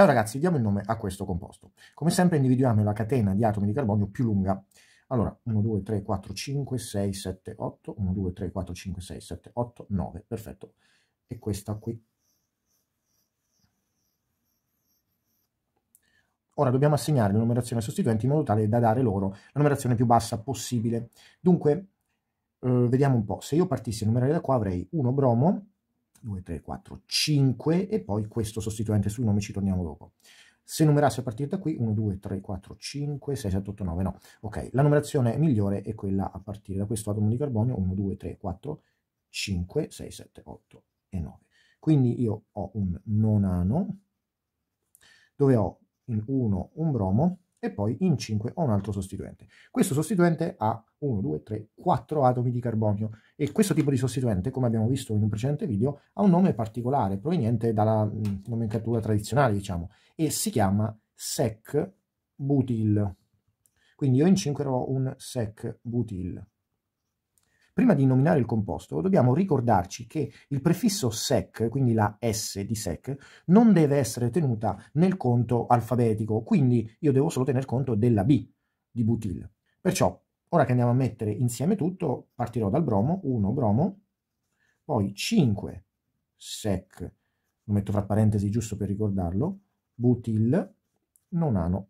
Ciao ragazzi, diamo il nome a questo composto. Come sempre individuiamo la catena di atomi di carbonio più lunga. Allora, 1, 2, 3, 4, 5, 6, 7, 8, 1, 2, 3, 4, 5, 6, 7, 8, 9, perfetto. E questa qui. Ora dobbiamo assegnare le numerazioni sostituenti in modo tale da dare loro la numerazione più bassa possibile. Dunque, eh, vediamo un po'. Se io partissi a numerare da qua avrei 1 bromo, 2, 3, 4, 5 e poi questo sostituente sul nome ci torniamo dopo. Se numerassi a partire da qui, 1, 2, 3, 4, 5, 6, 7, 8, 9, no. Ok, la numerazione migliore è quella a partire da questo atomo di carbonio, 1, 2, 3, 4, 5, 6, 7, 8 e 9. Quindi io ho un nonano, dove ho in 1 un bromo, e poi in 5 ho un altro sostituente. Questo sostituente ha 1, 2, 3, 4 atomi di carbonio e questo tipo di sostituente, come abbiamo visto in un precedente video, ha un nome particolare proveniente dalla mm, nomenclatura tradizionale, diciamo, e si chiama sec butil. Quindi io in 5 ho un sec butil. Prima di nominare il composto dobbiamo ricordarci che il prefisso sec, quindi la S di sec, non deve essere tenuta nel conto alfabetico, quindi io devo solo tener conto della B di butil. Perciò, ora che andiamo a mettere insieme tutto, partirò dal bromo, 1 bromo, poi 5 sec, lo metto tra parentesi giusto per ricordarlo, butil, non nonano